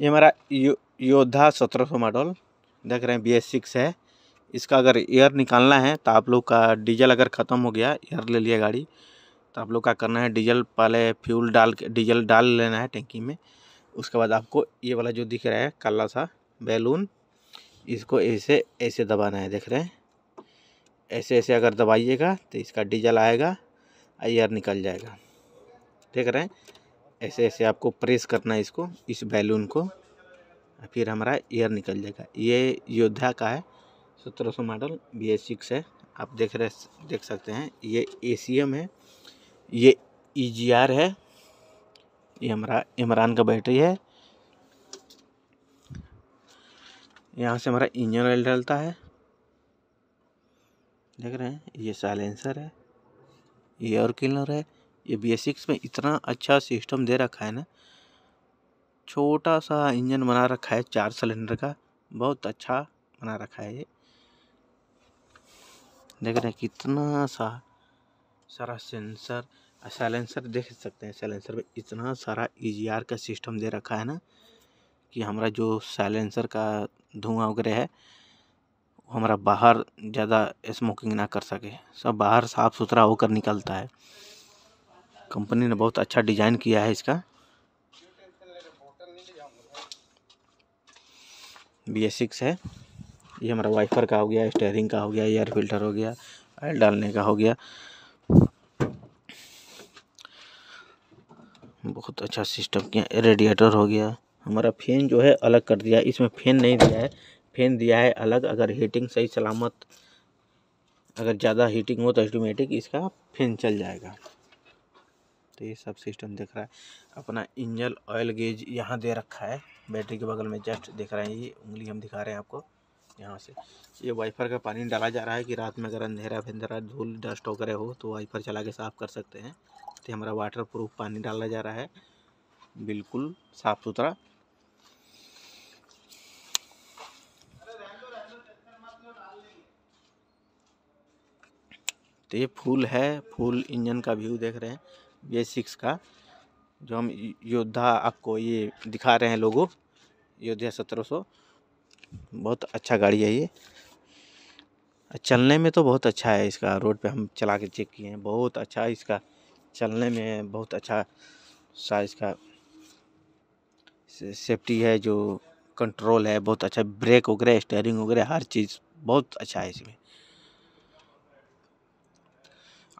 ये हमारा यो, योद्धा सत्रह सौ मॉडल देख रहे हैं बी एस सिक्स है इसका अगर एयर निकालना है तो आप लोग का डीजल अगर ख़त्म हो गया एयर ले लिया गाड़ी तो आप लोग का करना है डीजल पहले फ्यूल डाल के डीजल डाल लेना है टैंकी में उसके बाद आपको ये वाला जो दिख रहा है काला सा बैलून इसको ऐसे ऐसे दबाना है देख रहे हैं ऐसे ऐसे अगर दबाइएगा तो इसका डीजल आएगा एयर निकल जाएगा देख रहे हैं ऐसे ऐसे आपको प्रेस करना है इसको इस बैलून को फिर हमारा एयर निकल जाएगा ये योद्धा का है सत्रह सौ मॉडल बी एस सिक्स है आप देख रहे देख सकते हैं ये ए सी एम है ये ई जी आर है ये हमारा इमरान का बैटरी है यहाँ से हमारा इंजन ऑयल डलता है देख रहे हैं ये साइलेंसर है ये और क्लीनर है ये बेसिक्स में इतना अच्छा सिस्टम दे रखा है ना छोटा सा इंजन बना रखा है चार सिलेंडर का बहुत अच्छा बना रखा है ये देख रहे हैं कितना सा सारा सेंसर सैलेंसर देख सकते हैं सैलेंसर में इतना सारा ई e का सिस्टम दे रखा है ना कि हमारा जो साइलेंसर का धुआं वगैरह है हमारा बाहर ज़्यादा स्मोकिंग ना कर सके सब बाहर साफ़ सुथरा होकर निकलता है कंपनी ने बहुत अच्छा डिज़ाइन किया है इसका बी एस सिक्स है ये हमारा वाइफर का हो गया स्टेयरिंग का हो गया एयर फिल्टर हो गया ऑयल डालने का हो गया बहुत अच्छा सिस्टम किया रेडिएटर हो गया हमारा फैन जो है अलग कर दिया है इसमें फैन नहीं दिया है फैन दिया है अलग अगर हीटिंग सही सलामत अगर ज़्यादा हीटिंग हो तो ऑटोमेटिक इसका फैन चल जाएगा तो ये सब सिस्टम दिख रहा है अपना इंजन ऑयल गेज यहाँ दे रखा है बैटरी के बगल में जस्ट दिख रहे हैं ये उंगली हम दिखा रहे हैं आपको यहाँ से ये वाइफर का पानी डाला जा रहा है कि रात में अगर अंधेरा भिंधेरा धूल डस्ट वगैरह हो तो वाइफर चला के साफ़ कर सकते हैं तो हमारा वाटर प्रूफ पानी डाला जा रहा है बिल्कुल साफ़ सुथरा तो ये फूल है फूल इंजन का व्यू देख रहे हैं ये सिक्स का जो हम योद्धा आपको ये दिखा रहे हैं लोगों योद्धा सत्रह सौ बहुत अच्छा गाड़ी है ये चलने में तो बहुत अच्छा है इसका रोड पे हम चला के चेक किए हैं बहुत अच्छा इसका चलने में बहुत अच्छा सा इसका सेफ्टी है जो कंट्रोल है बहुत अच्छा ब्रेक वगैरह स्टेयरिंग वगैरह हर चीज़ बहुत अच्छा है इसमें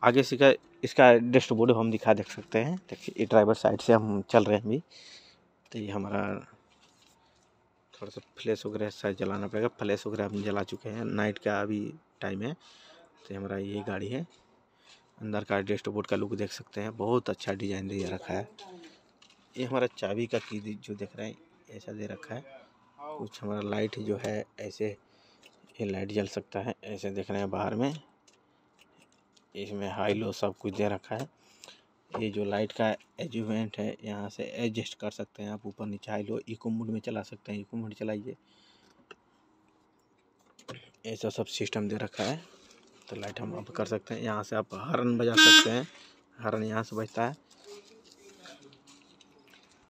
आगे से का इसका डैशबोर्ड तो हम दिखा देख सकते हैं देखिए ये ड्राइवर साइड से हम चल रहे हैं अभी तो ये हमारा थोड़ा सा फ्लैश वगैरह साइड जलाना पड़ेगा फ्लैश वगैरह हम जला चुके हैं नाइट का अभी टाइम है तो हमारा ये गाड़ी है अंदर का डैशबोर्ड तो का लुक देख सकते हैं बहुत अच्छा डिज़ाइन दे रखा है ये हमारा चाबी का की जो देख रहे हैं ऐसा दे रखा है कुछ हमारा लाइट जो है ऐसे ये लाइट जल सकता है ऐसे देख रहे हैं बाहर में इसमें हाई लो सब कुछ दे रखा है ये जो लाइट का एजुमेंट है यहाँ से एडजस्ट कर सकते हैं आप ऊपर नीचे हाई लो इको मोड में चला सकते हैं इको मोड चलाइए ऐसा सब सिस्टम दे रखा है तो लाइट हम ऑफ कर सकते हैं यहाँ से आप हॉर्न बजा सकते हैं हॉर्न यहाँ से बजता है